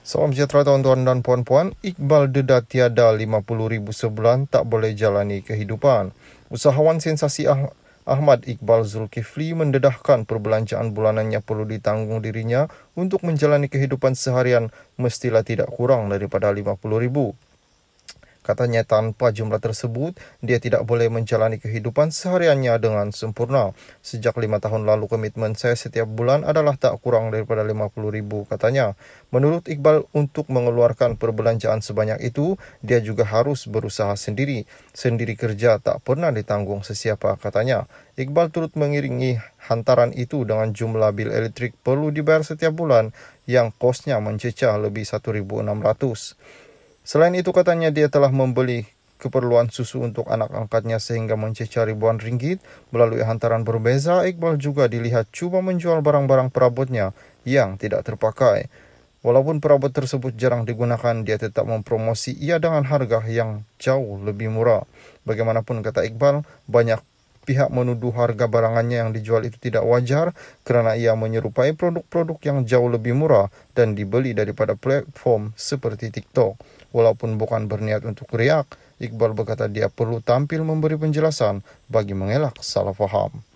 Salam sejahtera tuan-tuan dan puan-puan. Iqbal deda tiada RM50,000 sebulan tak boleh jalani kehidupan. Usahawan sensasi ah Ahmad Iqbal Zulkifli mendedahkan perbelanjaan bulanannya perlu ditanggung dirinya untuk menjalani kehidupan seharian mestilah tidak kurang daripada RM50,000. Katanya tanpa jumlah tersebut, dia tidak boleh menjalani kehidupan sehariannya dengan sempurna. Sejak lima tahun lalu komitmen saya setiap bulan adalah tak kurang daripada lima puluh ribu, katanya. Menurut Iqbal, untuk mengeluarkan perbelanjaan sebanyak itu, dia juga harus berusaha sendiri. Sendiri kerja tak pernah ditanggung sesiapa, katanya. Iqbal turut mengiringi hantaran itu dengan jumlah bil elektrik perlu dibayar setiap bulan yang kosnya mencecah lebih 1,600. Selain itu katanya dia telah membeli keperluan susu untuk anak angkatnya sehingga mencecah ribuan ringgit melalui hantaran berbeza. Iqbal juga dilihat cuba menjual barang-barang perabotnya yang tidak terpakai. Walaupun perabot tersebut jarang digunakan, dia tetap mempromosi ia dengan harga yang jauh lebih murah. Bagaimanapun kata Iqbal, banyak pihak menuduh harga barangannya yang dijual itu tidak wajar kerana ia menyerupai produk-produk yang jauh lebih murah dan dibeli daripada platform seperti TikTok. Walaupun bukan berniat untuk riak, Iqbal berkata dia perlu tampil memberi penjelasan bagi mengelak salah faham.